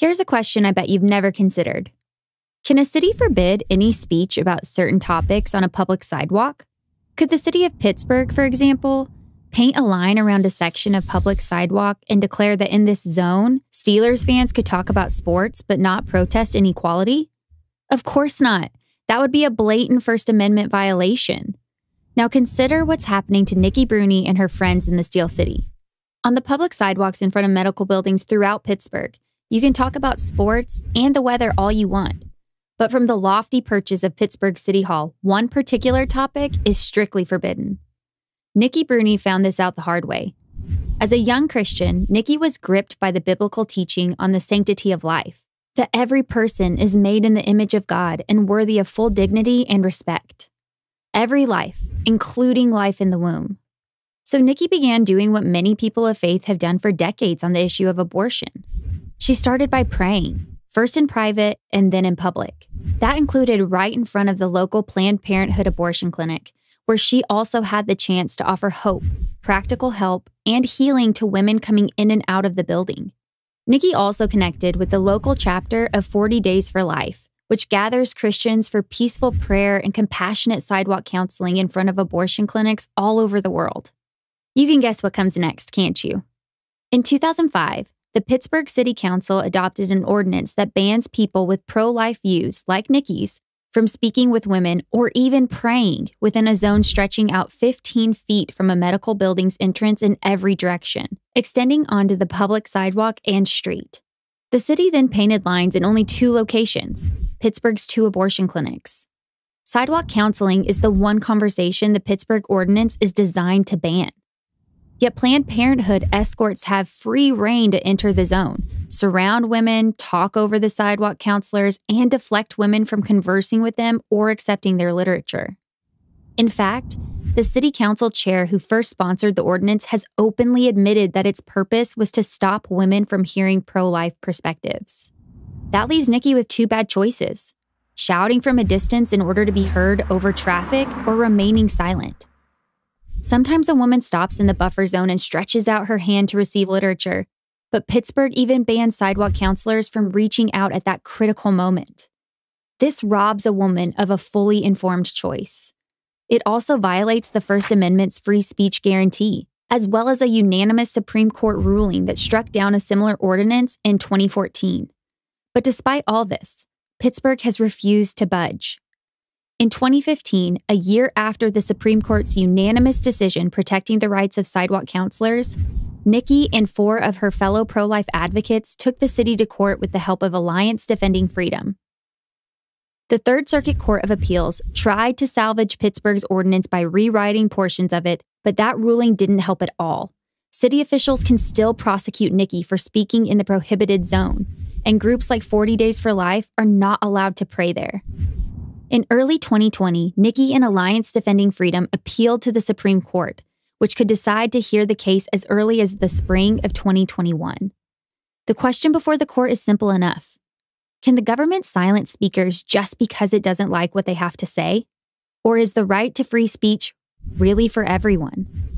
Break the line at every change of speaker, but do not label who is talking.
Here's a question I bet you've never considered Can a city forbid any speech about certain topics on a public sidewalk? Could the city of Pittsburgh, for example, paint a line around a section of public sidewalk and declare that in this zone, Steelers fans could talk about sports but not protest inequality? Of course not. That would be a blatant First Amendment violation. Now consider what's happening to Nikki Bruni and her friends in the Steel City. On the public sidewalks in front of medical buildings throughout Pittsburgh, you can talk about sports and the weather all you want. But from the lofty perches of Pittsburgh City Hall, one particular topic is strictly forbidden. Nikki Bruni found this out the hard way. As a young Christian, Nikki was gripped by the biblical teaching on the sanctity of life that every person is made in the image of God and worthy of full dignity and respect. Every life, including life in the womb. So Nikki began doing what many people of faith have done for decades on the issue of abortion she started by praying, first in private and then in public. That included right in front of the local Planned Parenthood abortion clinic, where she also had the chance to offer hope, practical help, and healing to women coming in and out of the building. Nikki also connected with the local chapter of 40 Days for Life, which gathers Christians for peaceful prayer and compassionate sidewalk counseling in front of abortion clinics all over the world. You can guess what comes next, can't you? In 2005, the Pittsburgh City Council adopted an ordinance that bans people with pro life views, like Nikki's, from speaking with women or even praying within a zone stretching out 15 feet from a medical building's entrance in every direction, extending onto the public sidewalk and street. The city then painted lines in only two locations Pittsburgh's two abortion clinics. Sidewalk counseling is the one conversation the Pittsburgh ordinance is designed to ban. Yet Planned Parenthood escorts have free reign to enter the zone, surround women, talk over the sidewalk counselors, and deflect women from conversing with them or accepting their literature. In fact, the city council chair who first sponsored the ordinance has openly admitted that its purpose was to stop women from hearing pro life perspectives. That leaves Nikki with two bad choices shouting from a distance in order to be heard over traffic or remaining silent. Sometimes a woman stops in the buffer zone and stretches out her hand to receive literature, but Pittsburgh even banned sidewalk counselors from reaching out at that critical moment. This robs a woman of a fully informed choice. It also violates the First Amendment's free speech guarantee, as well as a unanimous Supreme Court ruling that struck down a similar ordinance in 2014. But despite all this, Pittsburgh has refused to budge. In 2015, a year after the Supreme Court's unanimous decision protecting the rights of sidewalk counselors, Nikki and four of her fellow pro life advocates took the city to court with the help of Alliance Defending Freedom. The Third Circuit Court of Appeals tried to salvage Pittsburgh's ordinance by rewriting portions of it, but that ruling didn't help at all. City officials can still prosecute Nikki for speaking in the prohibited zone, and groups like 40 Days for Life are not allowed to pray there. In early 2020, Nikki and Alliance Defending Freedom appealed to the Supreme Court, which could decide to hear the case as early as the spring of 2021. The question before the court is simple enough Can the government silence speakers just because it doesn't like what they have to say? Or is the right to free speech really for everyone?